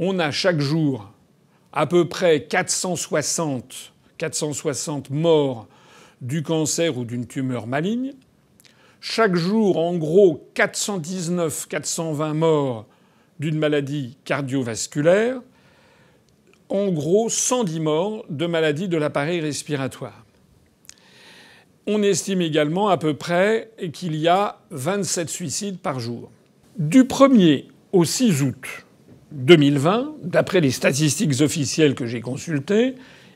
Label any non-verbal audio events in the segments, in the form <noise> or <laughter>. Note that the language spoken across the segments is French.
on a chaque jour à peu près 460, 460 morts du cancer ou d'une tumeur maligne. Chaque jour, en gros, 419-420 morts d'une maladie cardiovasculaire. En gros, 110 morts de maladies de l'appareil respiratoire. On estime également à peu près qu'il y a 27 suicides par jour. Du 1er au 6 août, 2020, d'après les statistiques officielles que j'ai consultées,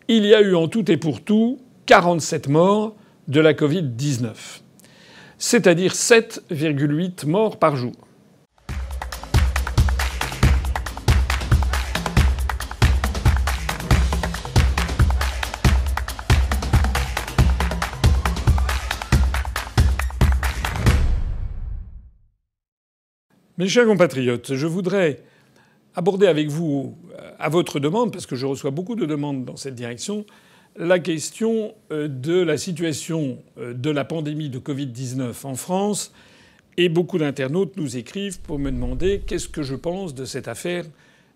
il y a eu en tout et pour tout 47 morts de la Covid-19, c'est-à-dire 7,8 morts par jour. Mes chers compatriotes, je voudrais aborder avec vous, euh, à votre demande, parce que je reçois beaucoup de demandes dans cette direction, la question euh, de la situation euh, de la pandémie de Covid-19 en France. Et beaucoup d'internautes nous écrivent pour me demander qu'est-ce que je pense de cette affaire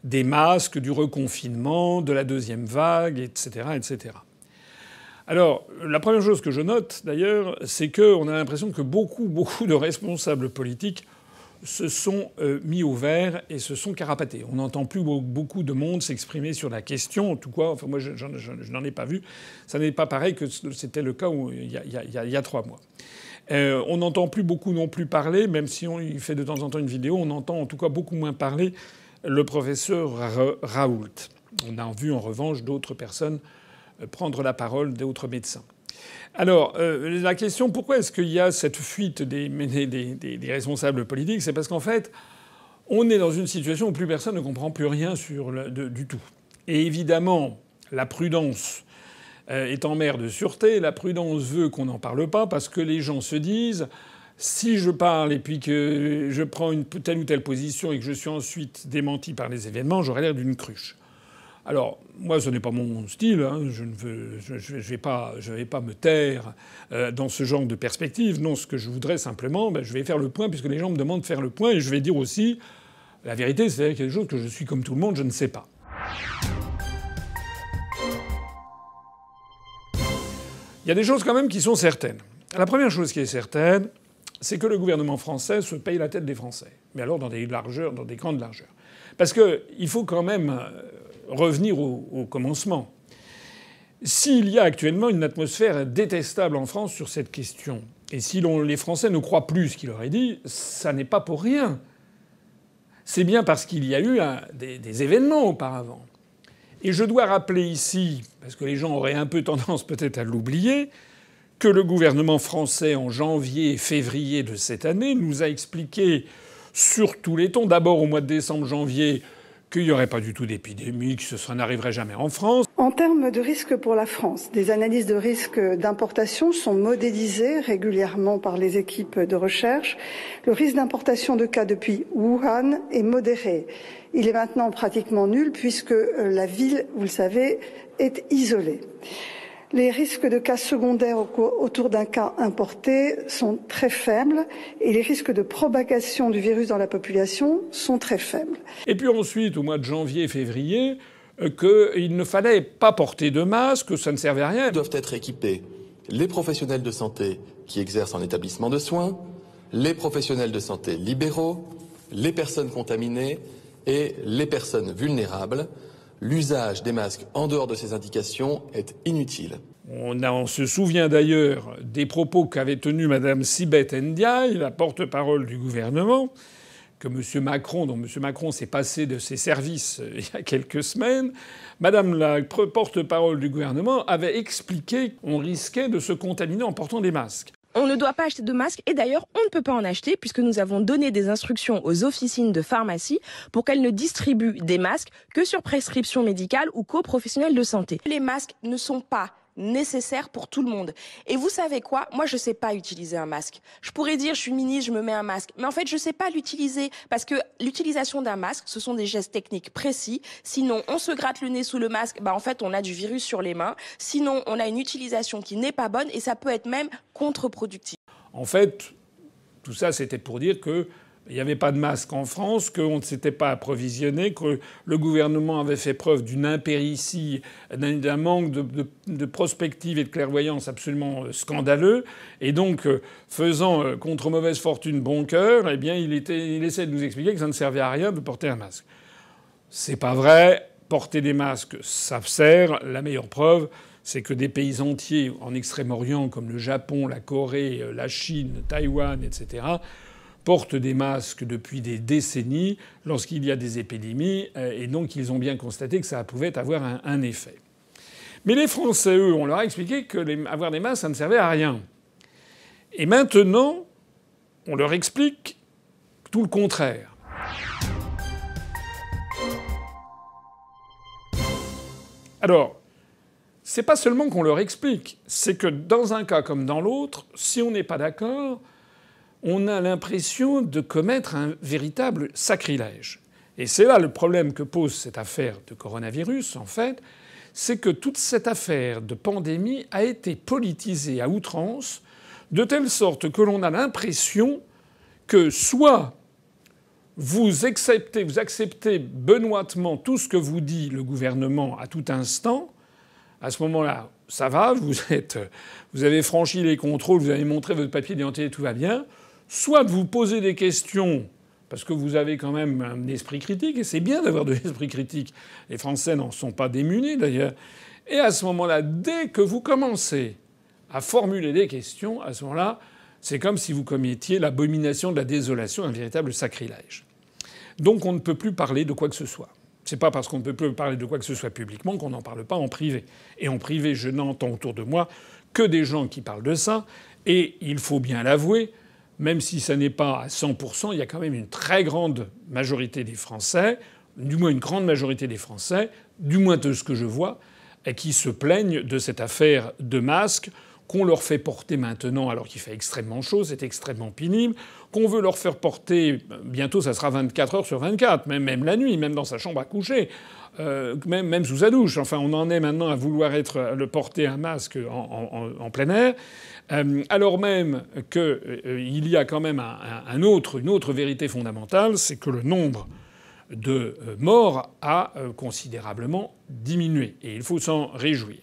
des masques, du reconfinement, de la deuxième vague, etc., etc. Alors, la première chose que je note, d'ailleurs, c'est qu'on a l'impression que beaucoup, beaucoup de responsables politiques se sont euh, mis au vert et se sont carapatés. On n'entend plus beaucoup de monde s'exprimer sur la question. En tout cas, enfin, moi, je, n'en ai pas vu. Ça n'est pas pareil que c'était le cas où, il, y a, trois mois. Euh, on n'entend plus beaucoup non plus parler, même si on il fait de temps en temps une vidéo, on entend en tout cas beaucoup moins parler le professeur Raoult. On a vu en revanche d'autres personnes euh, prendre la parole, d'autres médecins. Alors, euh, la question, pourquoi est-ce qu'il y a cette fuite des, responsables politiques C'est parce qu'en fait, on est dans une situation où plus personne ne comprend plus rien du tout. Et évidemment, la prudence euh, est en mer de sûreté. La prudence veut qu'on n'en parle pas parce que les gens se disent si je parle et puis que je prends une telle ou telle position et que je suis ensuite démenti par les événements, j'aurai l'air d'une cruche. Alors, moi, ce n'est pas mon style. Hein. Je ne vais pas, me taire euh, dans ce genre de perspective. Non, ce que je voudrais simplement, ben, je vais faire le point, puisque les gens me demandent de faire le point, et je vais dire aussi la vérité, c'est qu'il y a des choses que je suis comme tout le monde, je ne sais pas. Il y a des choses quand même qui sont certaines. La première chose qui est certaine, c'est que le gouvernement français se paye la tête des Français. Mais alors dans des largeurs, dans des grandes largeurs. Parce qu'il faut quand même euh, revenir au, commencement. S'il y a actuellement une atmosphère détestable en France sur cette question, et si les Français ne croient plus ce qu'il aurait dit, ça n'est pas pour rien. C'est bien parce qu'il y a eu des... des, événements auparavant. Et je dois rappeler ici, parce que les gens auraient un peu tendance peut-être à l'oublier, que le gouvernement français en janvier et février de cette année nous a expliqué sur tous les tons, d'abord au mois de décembre, janvier, qu'il n'y aurait pas du tout d'épidémie, que ce n'arriverait jamais en France. En termes de risque pour la France, des analyses de risque d'importation sont modélisées régulièrement par les équipes de recherche. Le risque d'importation de cas depuis Wuhan est modéré. Il est maintenant pratiquement nul puisque la ville, vous le savez, est isolée. Les risques de cas secondaires autour d'un cas importé sont très faibles et les risques de propagation du virus dans la population sont très faibles. Et puis ensuite, au mois de janvier-février, euh, qu'il ne fallait pas porter de masque, que ça ne servait à rien. Doivent être équipés les professionnels de santé qui exercent en établissement de soins, les professionnels de santé libéraux, les personnes contaminées et les personnes vulnérables L'usage des masques en dehors de ces indications est inutile. On, se souvient d'ailleurs des propos qu'avait tenus Mme Sibeth Ndiaye, la porte-parole du gouvernement, que M. Macron, dont M. Macron s'est passé de ses services euh, il y a quelques semaines, Madame la porte-parole du gouvernement avait expliqué qu'on risquait de se contaminer en portant des masques. On ne doit pas acheter de masques et d'ailleurs on ne peut pas en acheter puisque nous avons donné des instructions aux officines de pharmacie pour qu'elles ne distribuent des masques que sur prescription médicale ou co-professionnels de santé. Les masques ne sont pas nécessaire pour tout le monde. Et vous savez quoi Moi, je ne sais pas utiliser un masque. Je pourrais dire, je suis ministre, je me mets un masque. Mais en fait, je ne sais pas l'utiliser parce que l'utilisation d'un masque, ce sont des gestes techniques précis. Sinon, on se gratte le nez sous le masque. Bah, en fait, on a du virus sur les mains. Sinon, on a une utilisation qui n'est pas bonne et ça peut être même contre-productif. En fait, tout ça, c'était pour dire que il n'y avait pas de masque en France, qu'on ne s'était pas approvisionné, que le gouvernement avait fait preuve d'une impéritie, d'un manque de, prospective et de clairvoyance absolument euh, scandaleux. Et donc, euh, faisant euh, contre mauvaise fortune bon cœur, eh bien, il, était, de nous expliquer que ça ne servait à rien de porter un masque. C'est pas vrai. Porter des masques, ça sert. La meilleure preuve, c'est que des pays entiers en Extrême-Orient, comme le Japon, la Corée, la Chine, Taïwan, etc., portent des masques depuis des décennies lorsqu'il y a des épidémies, euh, et donc ils ont bien constaté que ça pouvait avoir un, effet. Mais les Français, eux, on leur a expliqué que avoir des masques, ça ne servait à rien. Et maintenant, on leur explique tout le contraire. Alors, c'est pas seulement qu'on leur explique, c'est que dans un cas comme dans l'autre, si on n'est pas d'accord, on a l'impression de commettre un véritable sacrilège. Et c'est là le problème que pose cette affaire de coronavirus, en fait, c'est que toute cette affaire de pandémie a été politisée à outrance, de telle sorte que l'on a l'impression que soit vous acceptez, vous acceptez benoîtement tout ce que vous dit le gouvernement à tout instant, à ce moment-là, ça va, vous, êtes... vous avez franchi les contrôles, vous avez montré votre papier d'identité, tout va bien soit de vous poser des questions parce que vous avez quand même un esprit critique, et c'est bien d'avoir de l'esprit critique. Les Français n'en sont pas démunis d'ailleurs. Et à ce moment-là, dès que vous commencez à formuler des questions, à ce moment-là, c'est comme si vous commettiez l'abomination de la désolation, un véritable sacrilège. Donc on ne peut plus parler de quoi que ce soit. C'est pas parce qu'on ne peut plus parler de quoi que ce soit publiquement qu'on n'en parle pas en privé. Et en privé, je n'entends autour de moi que des gens qui parlent de ça, et il faut bien l'avouer, même si ça n'est pas à 100%, il y a quand même une très grande majorité des Français, du moins une grande majorité des Français, du moins de ce que je vois, qui se plaignent de cette affaire de masques qu'on leur fait porter maintenant alors qu'il fait extrêmement chaud, c'est extrêmement pénible, qu'on veut leur faire porter bientôt, ça sera 24 heures sur 24, même, même la nuit, même dans sa chambre à coucher. Euh, même, sous sa douche. Enfin, on en est maintenant à vouloir être, le porter un masque en, plein air, euh, alors même qu'il euh, y a quand même une autre vérité fondamentale, c'est que le nombre de morts a considérablement diminué. Et il faut s'en réjouir.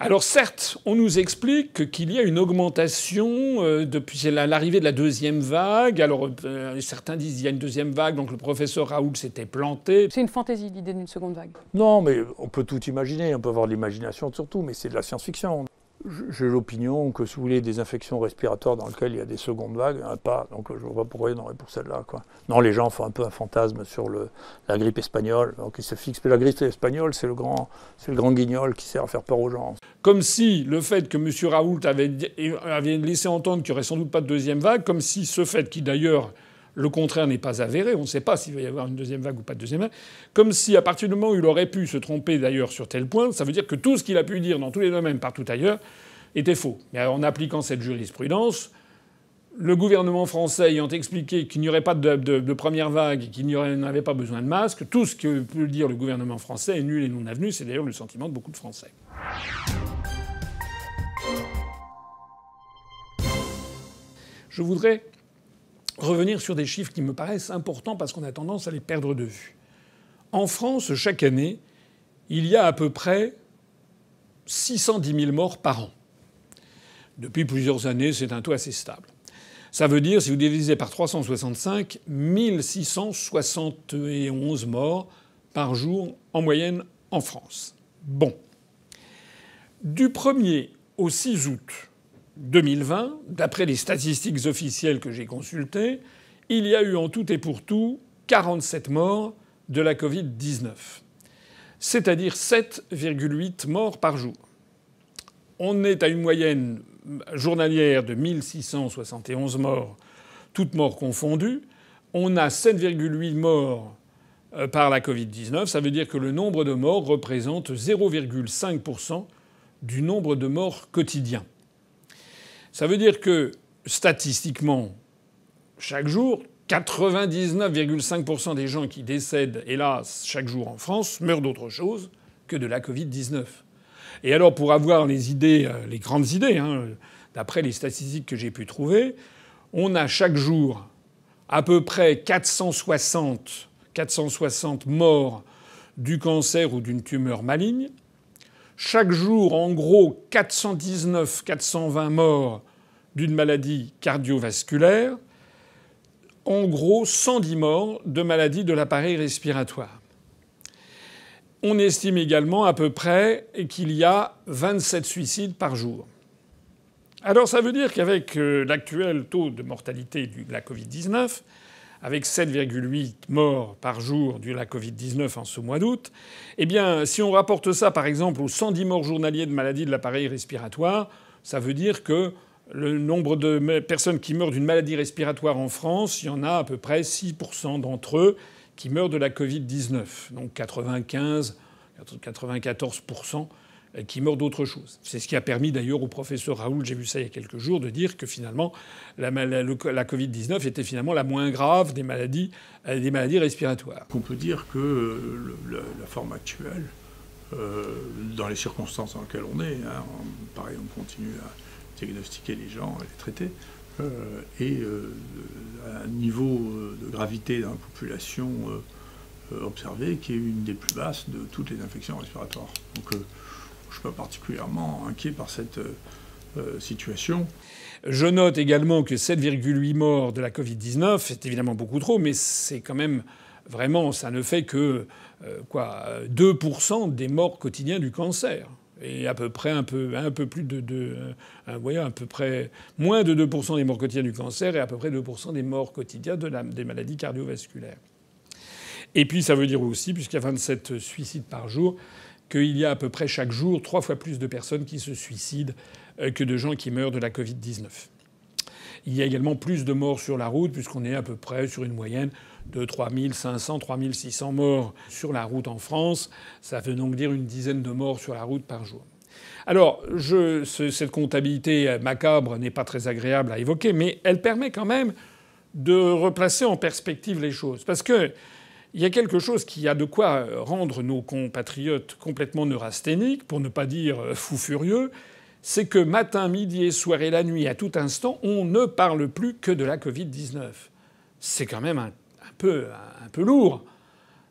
Alors certes, on nous explique qu'il y a une augmentation euh, depuis l'arrivée de la deuxième vague. Alors euh, certains disent qu'il y a une deuxième vague, donc le professeur Raoul s'était planté. C'est une fantaisie l'idée d'une seconde vague. Non, mais on peut tout imaginer, on peut avoir de l'imagination surtout, mais c'est de la science-fiction j'ai l'opinion que si vous voulez des infections respiratoires dans lesquelles il y a des secondes vagues, il n'y pas. Donc je ne vois pas pourquoi il en aurait pour celle-là. Non, les gens font un peu un fantasme sur la grippe espagnole. Donc ils se fixent. Mais la grippe espagnole, c'est le, grand, guignol qui sert à faire peur aux gens. Comme si le fait que M. Raoult avait, avait laissé entendre qu'il n'y aurait sans doute pas de deuxième vague, comme si ce fait qui d'ailleurs le contraire n'est pas avéré, on ne sait pas s'il va y avoir une deuxième vague ou pas de deuxième vague, comme si à partir du moment où il aurait pu se tromper d'ailleurs sur tel point, ça veut dire que tout ce qu'il a pu dire dans tous les domaines partout ailleurs était faux. Mais en appliquant cette jurisprudence, le gouvernement français ayant expliqué qu'il n'y aurait pas de, première vague, qu'il n'y pas besoin de masques, tout ce que peut dire le gouvernement français est nul et non avenu, c'est d'ailleurs le sentiment de beaucoup de Français. Je voudrais revenir sur des chiffres qui me paraissent importants parce qu'on a tendance à les perdre de vue. En France, chaque année, il y a à peu près 610 000 morts par an. Depuis plusieurs années, c'est un taux assez stable. Ça veut dire, si vous divisez par 365, 1671 morts par jour en moyenne en France. Bon. Du 1er au 6 août 2020, d'après les statistiques officielles que j'ai consultées, il y a eu en tout et pour tout 47 morts de la Covid-19, c'est-à-dire 7,8 morts par jour. On est à une moyenne journalière de 1671 morts, toutes morts confondues. On a 7,8 morts euh, par la Covid-19. Ça veut dire que le nombre de morts représente 0,5% du nombre de morts quotidiens. Ça veut dire que, statistiquement, chaque jour, 99,5% des gens qui décèdent, hélas, chaque jour en France, meurent d'autre chose que de la Covid-19. Et alors, pour avoir les idées, euh, les grandes idées, hein, d'après les statistiques que j'ai pu trouver, on a chaque jour à peu près 460, 460 morts du cancer ou d'une tumeur maligne. Chaque jour, en gros, 419, 420 morts d'une maladie cardiovasculaire, en gros 110 morts de maladies de l'appareil respiratoire. On estime également à peu près qu'il y a 27 suicides par jour. Alors ça veut dire qu'avec euh, l'actuel taux de mortalité de la Covid-19, avec 7,8 morts par jour de la Covid-19 en ce mois d'août, eh bien, si on rapporte ça, par exemple, aux 110 morts journaliers de maladies de l'appareil respiratoire, ça veut dire que le nombre de personnes qui meurent d'une maladie respiratoire en France, il y en a à peu près 6% d'entre eux qui meurent de la Covid-19. Donc 95, 94% euh, qui meurent d'autre chose. C'est ce qui a permis d'ailleurs au professeur Raoul, j'ai vu ça il y a quelques jours, de dire que finalement la, Covid-19 était finalement la moins grave des maladies, euh, des maladies respiratoires. On peut dire que la forme actuelle, euh, dans les circonstances dans lesquelles on est, hein, pareil, on continue à diagnostiquer les gens et euh, les traiter, euh, et euh, un niveau de gravité dans la population observée qui est une des plus basses de toutes les infections respiratoires. Donc je ne suis pas particulièrement inquiet par cette situation. Je note également que 7,8 morts de la Covid-19, c'est évidemment beaucoup trop, mais c'est quand même vraiment, ça ne fait que quoi, 2% des morts quotidiens du cancer et à peu près un peu, plus de, euh, à peu près moins de 2% des morts quotidiens du cancer et à peu près 2% des morts quotidiens des maladies cardiovasculaires. Et puis ça veut dire aussi, puisqu'il y a 27 suicides par jour, qu'il y a à peu près chaque jour trois fois plus de personnes qui se suicident euh, que de gens qui meurent de la Covid-19. Il y a également plus de morts sur la route, puisqu'on est à peu près sur une moyenne de 3500, 3600 morts sur la route en France. Ça veut donc dire une dizaine de morts sur la route par jour. Alors, je... cette comptabilité macabre n'est pas très agréable à évoquer, mais elle permet quand même de replacer en perspective les choses. Parce que il y a quelque chose qui a de quoi rendre nos compatriotes complètement neurasthéniques, pour ne pas dire euh, fous furieux, c'est que matin, midi et la nuit, à tout instant, on ne parle plus que de la Covid-19. C'est quand même un peu, un peu lourd.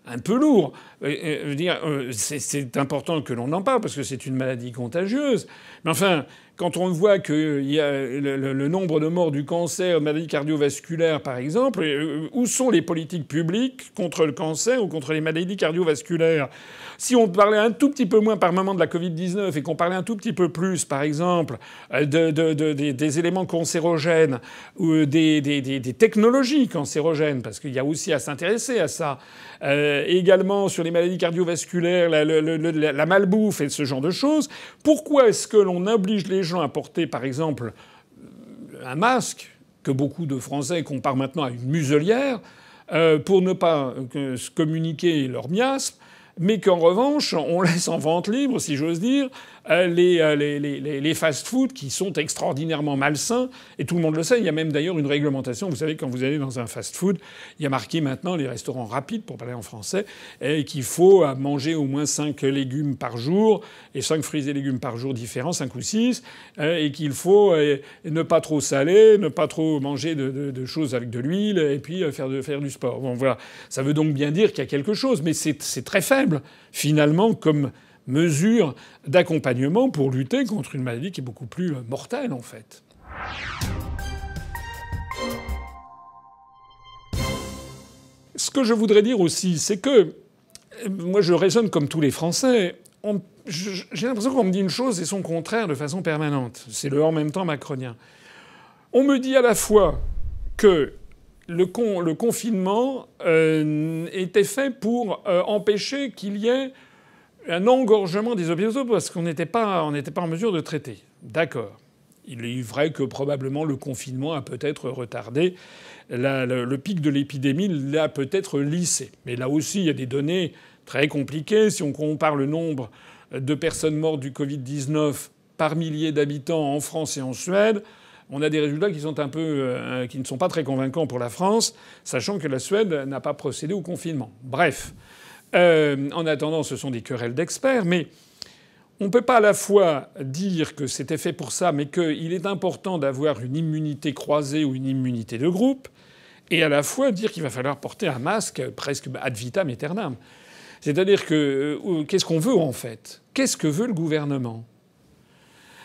Un peu lourd. Euh, euh, dire, euh, c'est important que l'on en parle parce que c'est une maladie contagieuse. Mais enfin, quand on voit que y a le, nombre de morts du cancer, maladies cardiovasculaires par exemple, où sont les politiques publiques contre le cancer ou contre les maladies cardiovasculaires Si on parlait un tout petit peu moins par moment de la Covid-19 et qu'on parlait un tout petit peu plus, par exemple, de, des, éléments cancérogènes ou des, des technologies cancérogènes, parce qu'il y a aussi à s'intéresser à ça, également sur les les maladies cardiovasculaires, la, malbouffe et ce genre de choses. Pourquoi est-ce que l'on oblige les gens à porter, par exemple, euh, un masque que beaucoup de Français comparent maintenant à une muselière euh, pour ne pas euh, communiquer leur miasme, mais qu'en revanche, on <laughs> laisse en vente libre, si j'ose dire, euh, les, euh, fast-foods qui sont extraordinairement malsains, et tout le monde le sait. Il y a même d'ailleurs une réglementation. Vous savez, quand vous allez dans un fast-food, il y a marqué maintenant les restaurants rapides, pour parler en français, et qu'il faut euh, manger au moins 5 légumes par jour, et 5 fruits et légumes par jour différents, 5 ou 6, et qu'il faut ne pas trop saler, ne pas trop manger de, choses avec de l'huile, et puis faire, faire du sport. Bon, voilà. Ça veut donc bien dire qu'il y a quelque chose, mais c'est très faible, finalement, comme mesures d'accompagnement pour lutter contre une maladie qui est beaucoup plus euh, mortelle en fait. Ce que je voudrais dire aussi, c'est que euh, moi je raisonne comme tous les Français. J'ai l'impression qu'on me dit une chose et son contraire de façon permanente. C'est le en même temps macronien. On me dit à la fois que le, le confinement euh, était fait pour empêcher qu'il y ait un engorgement des hôpitaux parce qu'on n'était pas, en mesure de traiter. D'accord. Il est vrai que probablement le confinement a peut-être retardé le, pic de l'épidémie, l'a peut-être lissé. Mais là aussi, il y a des données très compliquées. Si on compare le nombre de personnes mortes du Covid-19 par millier d'habitants en France et en Suède, on a des résultats qui sont un peu, euh, qui ne sont pas très convaincants pour la France, sachant que la Suède n'a pas procédé au confinement. Bref. Euh, en attendant, ce sont des querelles d'experts, mais on ne peut pas à la fois dire que c'était fait pour ça, mais qu'il est important d'avoir une immunité croisée ou une immunité de groupe, et à la fois dire qu'il va falloir porter un masque presque ad vitam aeternam. C'est-à-dire que euh, euh, qu'est-ce qu'on veut en fait Qu'est-ce que veut le gouvernement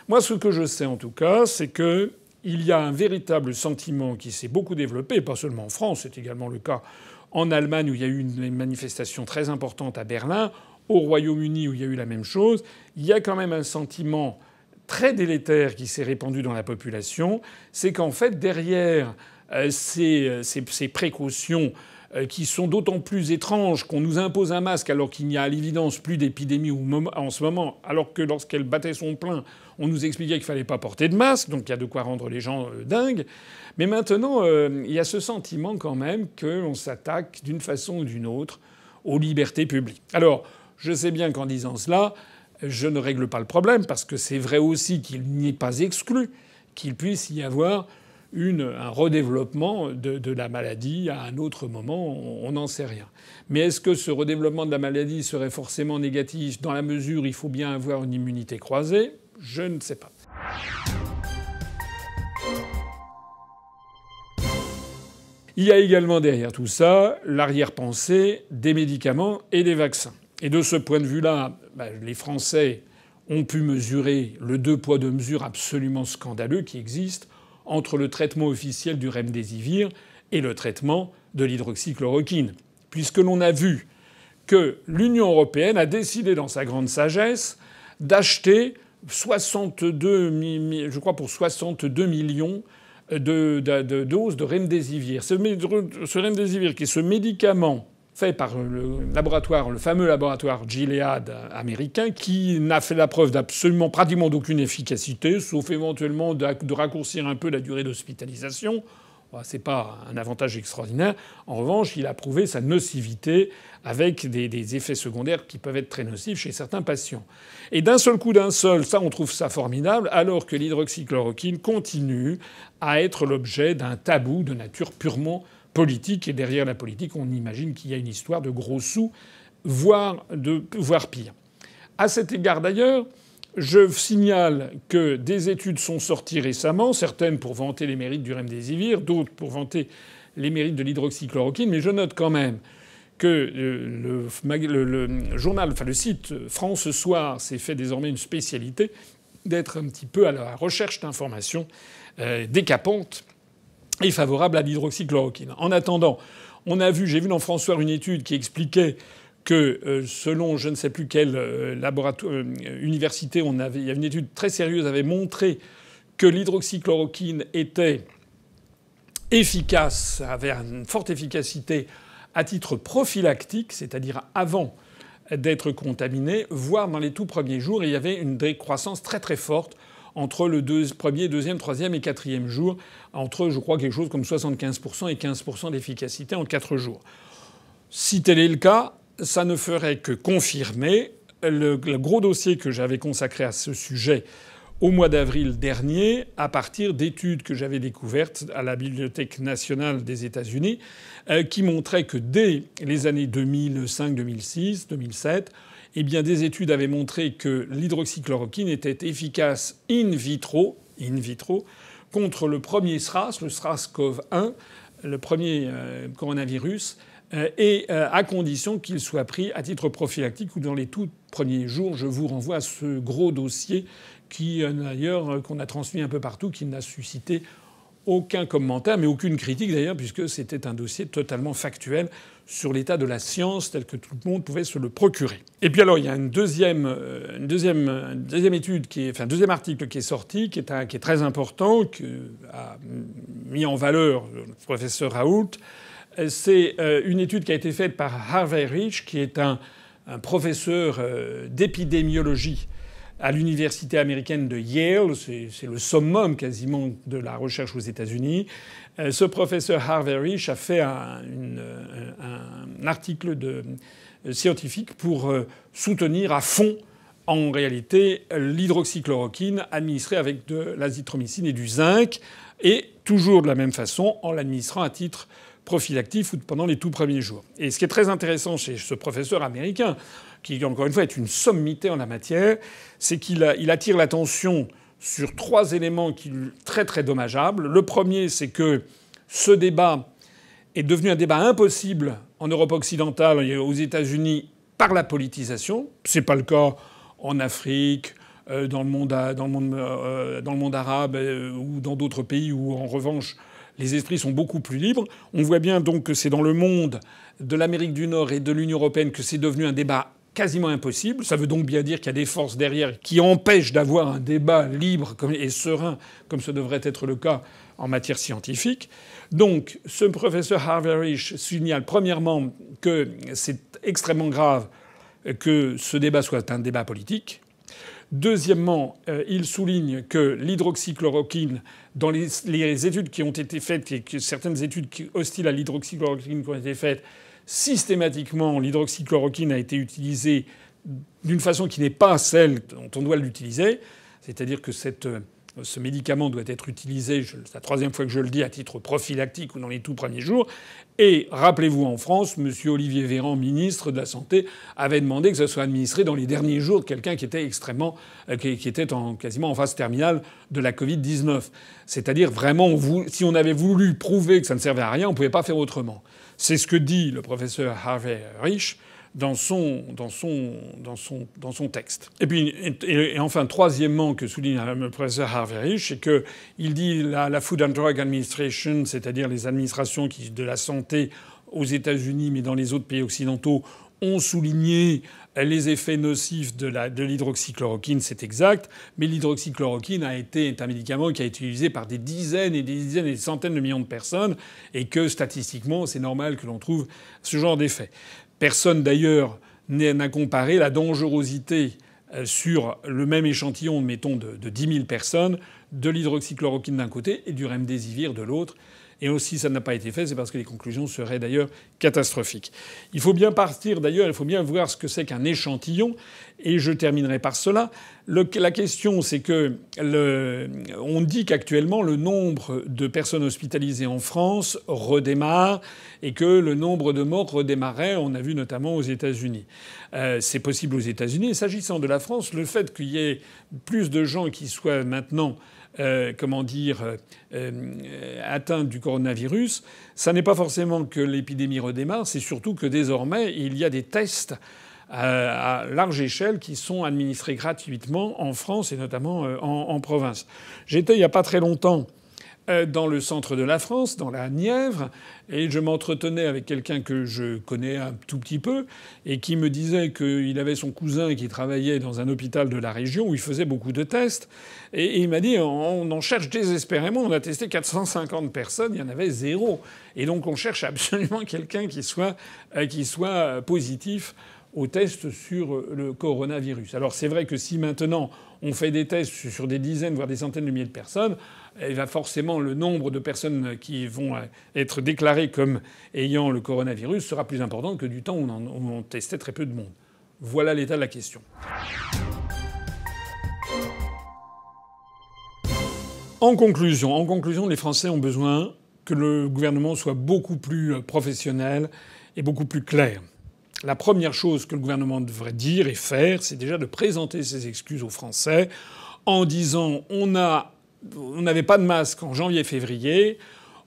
Moi, ce que je sais en tout cas, c'est qu'il y a un véritable sentiment qui s'est beaucoup développé, pas seulement en France, c'est également le cas en Allemagne où il y a eu une manifestation très importante à Berlin, au Royaume-Uni où il y a eu la même chose, il y a quand même un sentiment très délétère qui s'est répandu dans la population, c'est qu'en fait derrière euh, euh, ces, précautions euh, qui sont d'autant plus étranges qu'on nous impose un masque alors qu'il n'y a à l'évidence plus d'épidémie en ce moment, alors que lorsqu'elle battait son plein, on nous expliquait qu'il fallait pas porter de masque, donc il y a de quoi rendre les gens euh, dingues. Mais maintenant, euh, il y a ce sentiment quand même qu'on s'attaque d'une façon ou d'une autre aux libertés publiques. Alors, je sais bien qu'en disant cela, je ne règle pas le problème, parce que c'est vrai aussi qu'il n'est pas exclu qu'il puisse y avoir une, un redéveloppement de, de, la maladie à un autre moment, on n'en sait rien. Mais est-ce que ce redéveloppement de la maladie serait forcément négatif dans la mesure où il faut bien avoir une immunité croisée Je ne sais pas. Il y a également derrière tout ça l'arrière-pensée des médicaments et des vaccins. Et de ce point de vue-là, bah, les Français ont pu mesurer le deux poids deux mesures absolument scandaleux qui existe entre le traitement officiel du remdesivir et le traitement de l'hydroxychloroquine. Puisque l'on a vu que l'Union européenne a décidé dans sa grande sagesse d'acheter 62, je crois pour 62 millions de, doses de remdesivir. Ce remdesivir qui est ce médicament fait par le laboratoire, le fameux laboratoire Gilead américain, qui n'a fait la preuve d'absolument pratiquement d'aucune efficacité, sauf éventuellement de raccourcir un peu la durée d'hospitalisation. C'est pas un avantage extraordinaire. En revanche, il a prouvé sa nocivité avec des, des effets secondaires qui peuvent être très nocifs chez certains patients. Et d'un seul coup, d'un seul, ça, on trouve ça formidable, alors que l'hydroxychloroquine continue à être l'objet d'un tabou de nature purement politique. Et derrière la politique, on imagine qu'il y a une histoire de gros sous, voire, de... pire. À cet égard d'ailleurs, je signale que des études sont sorties récemment, certaines pour vanter les mérites du remdesivir, d'autres pour vanter les mérites de l'hydroxychloroquine, mais je note quand même que euh, le, journal, enfin le site France Soir s'est fait désormais une spécialité d'être un petit peu à la recherche d'informations euh, décapantes favorable à l'hydroxychloroquine. En attendant, on a vu, j'ai vu dans François une étude qui expliquait que euh, selon je ne sais plus quelle euh, euh, université, il y avait une étude très sérieuse avait montré que l'hydroxychloroquine était efficace, avait une forte efficacité à titre prophylactique, c'est-à-dire avant d'être contaminé, voire dans les tout premiers jours, il y avait une décroissance très très forte entre le premier, deuxième, troisième et quatrième jour, entre, je crois, quelque chose comme 75% et 15% d'efficacité en quatre jours. Si tel est le cas, ça ne ferait que confirmer le, gros dossier que j'avais consacré à ce sujet au mois d'avril dernier, à partir d'études que j'avais découvertes à la Bibliothèque nationale des États-Unis, euh, qui montraient que dès les années 2005, 2006, 2007, eh bien, des études avaient montré que l'hydroxychloroquine était efficace in vitro, in vitro contre le premier SRAS, le SRAS-CoV-1, le premier euh, coronavirus, euh, et euh, à condition qu'il soit pris à titre prophylactique ou dans les tout premiers jours. Je vous renvoie à ce gros dossier qui, d'ailleurs, qu'on a transmis un peu partout, qui n'a suscité aucun commentaire, mais aucune critique d'ailleurs, puisque c'était un dossier totalement factuel sur l'état de la science tel que tout le monde pouvait se le procurer. Et puis alors, il y a une deuxième, euh, euh, étude, qui est, un deuxième article qui est sorti, qui est, très important, qui euh, a mis en valeur le professeur Raoult. C'est une étude qui a été faite par Harvey Rich, qui est un professeur d'épidémiologie à l'université américaine de Yale, c'est le summum quasiment de la recherche aux États-Unis. Euh, ce professeur Harvey Rich a fait un, article de, euh, scientifique pour euh, soutenir à fond en réalité l'hydroxychloroquine administrée avec de l'azithromycine et du zinc, et toujours de la même façon en l'administrant à titre prophylactique ou pendant les tout premiers jours. Et ce qui est très intéressant chez ce professeur américain, qui encore une fois est une sommité en la matière, c'est qu'il attire l'attention sur trois éléments qui, très très dommageables. Le premier, c'est que ce débat est devenu un débat impossible en Europe occidentale et aux États-Unis par la politisation. C'est pas le cas en Afrique, euh, dans le monde, dans le monde, euh, dans le monde arabe euh, ou dans d'autres pays où en revanche les esprits sont beaucoup plus libres. On voit bien donc que c'est dans le monde de l'Amérique du Nord et de l'Union européenne que c'est devenu un débat quasiment impossible. Ça veut donc bien dire qu'il y a des forces derrière qui empêchent d'avoir un débat libre et serein, comme ce devrait être le cas en matière scientifique. Donc, ce professeur harvey signale premièrement que c'est extrêmement grave que ce débat soit un débat politique. Deuxièmement, euh, il souligne que l'hydroxychloroquine, dans les, études qui ont été faites, et que certaines études hostiles à l'hydroxychloroquine qui ont été faites, systématiquement, l'hydroxychloroquine a été utilisée d'une façon qui n'est pas celle dont on doit l'utiliser, c'est-à-dire que cette euh, ce médicament doit être utilisé, c'est la troisième fois que je le dis, à titre prophylactique ou dans les tout premiers jours. Et rappelez-vous, en France, M. Olivier Véran, ministre de la Santé, avait demandé que ça soit administré dans les derniers jours de quelqu'un qui était extrêmement, euh, qui était quasiment en phase terminale de la Covid-19. C'est-à-dire vraiment, si on avait voulu prouver que ça ne servait à rien, on ne pouvait pas faire autrement. C'est ce que dit le professeur Harvey Rich dans son, dans son, dans son, dans son texte. Et puis, et, enfin, troisièmement, que souligne le professeur Rich, c'est qu'il dit la, la Food and Drug Administration, c'est-à-dire les administrations qui, de la santé aux États-Unis, mais dans les autres pays occidentaux, ont souligné les effets nocifs de l'hydroxychloroquine, de c'est exact, mais l'hydroxychloroquine a été est un médicament qui a été utilisé par des dizaines et des dizaines et des centaines de millions de personnes, et que statistiquement, c'est normal que l'on trouve ce genre d'effet. Personne d'ailleurs n'a comparé la dangerosité euh, sur le même échantillon, mettons, de 10 000 personnes, de l'hydroxychloroquine d'un côté et du remdesivir de l'autre. Et aussi, ça n'a pas été fait, c'est parce que les conclusions seraient d'ailleurs catastrophiques. Il faut bien partir d'ailleurs, il faut bien voir ce que c'est qu'un échantillon. Et je terminerai par cela. la question, c'est que on dit qu'actuellement, le nombre de personnes hospitalisées en France redémarre et que le nombre de morts redémarrait. On a vu notamment aux États-Unis. Euh, c'est possible aux États-Unis. s'agissant de la France, le fait qu'il y ait plus de gens qui soient maintenant euh, comment dire, euh, euh du coronavirus, ça n'est pas forcément que l'épidémie redémarre, c'est surtout que désormais, il y a des tests à large échelle qui sont administrés gratuitement en France et notamment euh, en, en province. J'étais il n'y a pas très longtemps dans le centre de la France, dans la Nièvre, et je m'entretenais avec quelqu'un que je connais un tout petit peu, et qui me disait qu'il avait son cousin qui travaillait dans un hôpital de la région où il faisait beaucoup de tests, et il m'a dit on en cherche désespérément, on a testé 450 personnes, il y en avait zéro, et donc on cherche absolument quelqu'un qui soit, euh, qui soit euh, positif aux tests sur euh, le coronavirus. Alors c'est vrai que si maintenant on fait des tests sur des dizaines, voire des centaines de milliers de personnes, eh forcément le nombre de personnes qui vont euh, être déclarées comme ayant le coronavirus sera plus important que du temps où on, on testait très peu de monde. Voilà l'état de la question. En conclusion, en conclusion, les Français ont besoin que le gouvernement soit beaucoup plus euh, professionnel et beaucoup plus clair. La première chose que le gouvernement devrait dire et faire, c'est déjà de présenter ses excuses aux Français en disant on a on n'avait pas de masque en janvier-février.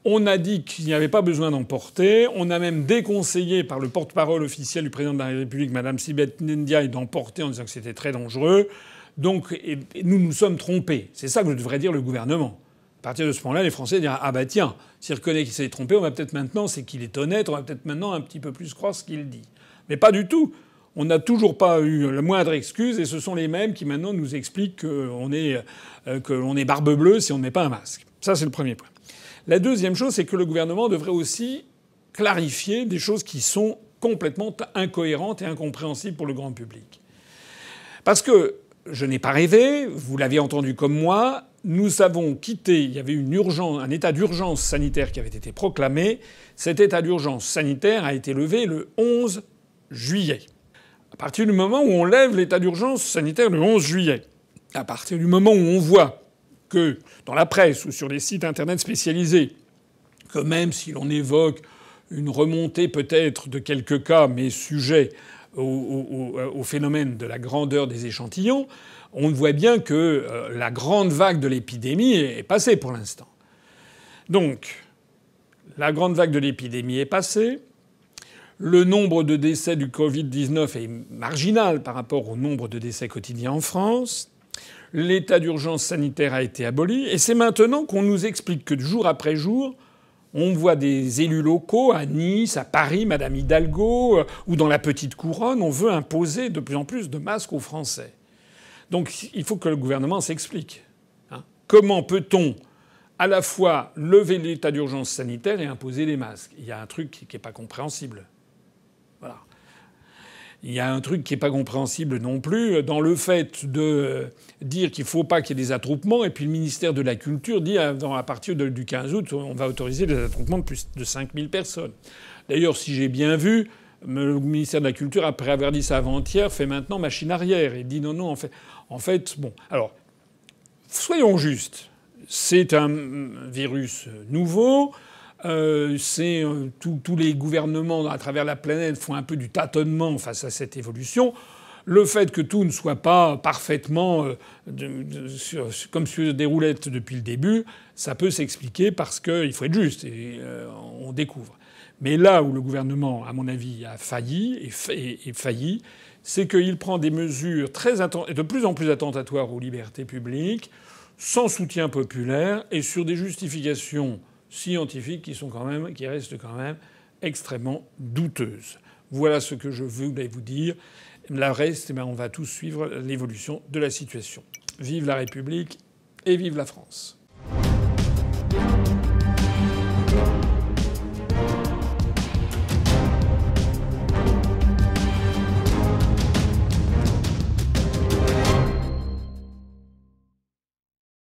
On a dit qu'il n'y avait pas besoin d'en porter. On a même déconseillé par le porte-parole officiel du président de la République, Mme Sibeth Ndiaye, d'en porter en disant que c'était très dangereux. Donc nous nous sommes trompés. C'est ça que devrait dire le gouvernement. À partir de ce moment-là, les Français diront Ah bah tiens, s'il reconnaît qu'il s'est trompé, on va peut-être maintenant, c'est qu'il est honnête, on va peut-être maintenant un petit peu plus croire ce qu'il dit. Mais pas du tout on n'a toujours pas eu la moindre excuse, et ce sont les mêmes qui maintenant nous expliquent qu'on est, euh, est barbe bleue si on ne met pas un masque. Ça, c'est le premier point. La deuxième chose, c'est que le gouvernement devrait aussi clarifier des choses qui sont complètement incohérentes et incompréhensibles pour le grand public. Parce que je n'ai pas rêvé, vous l'avez entendu comme moi, nous avons quitté, il y avait une un état d'urgence sanitaire qui avait été proclamé. Cet état d'urgence sanitaire a été levé le 11 juillet. À partir du moment où on lève l'état d'urgence sanitaire le 11 juillet, à partir du moment où on voit que dans la presse ou sur les sites internet spécialisés, que même si l'on évoque une remontée peut-être de quelques cas, mais sujet au, euh, phénomène de la grandeur des échantillons, on voit bien que euh, la grande vague de l'épidémie est passée pour l'instant. Donc, la grande vague de l'épidémie est passée. Le nombre de décès du Covid-19 est marginal par rapport au nombre de décès quotidiens en France. L'état d'urgence sanitaire a été aboli. Et c'est maintenant qu'on nous explique que jour après jour, on voit des élus locaux à Nice, à Paris, Madame Hidalgo, euh, ou dans la petite couronne, on veut imposer de plus en plus de masques aux Français. Donc il faut que le gouvernement s'explique. Hein. Comment peut-on à la fois lever l'état d'urgence sanitaire et imposer les masques Il y a un truc qui n'est pas compréhensible. Il y a un truc qui n'est pas compréhensible non plus euh, dans le fait de euh, dire qu'il ne faut pas qu'il y ait des attroupements, et puis le ministère de la Culture dit ah, à partir du 15 août, on va autoriser des attroupements de plus de 5000 personnes. D'ailleurs, si j'ai bien vu, le ministère de la Culture, après avoir dit ça avant-hier, fait maintenant machine arrière et dit non, non, en fait, en fait bon. Alors, soyons justes, c'est un mm, virus nouveau. Euh, c'est euh, tous les gouvernements à travers la planète font un peu du tâtonnement face à cette évolution. Le fait que tout ne soit pas parfaitement euh, comme sur des roulettes depuis le début, ça peut s'expliquer parce qu'il faut être juste et on découvre. Mais là où le gouvernement, à mon avis, a failli et, et failli, c'est qu'il prend des mesures très de plus en plus attentatoires aux libertés publiques, sans soutien populaire et sur des justifications scientifiques qui, sont quand même, qui restent quand même extrêmement douteuses. Voilà ce que je voulais vous dire. La reste, eh ben, on va tous suivre l'évolution de la situation. Vive la République et vive la France.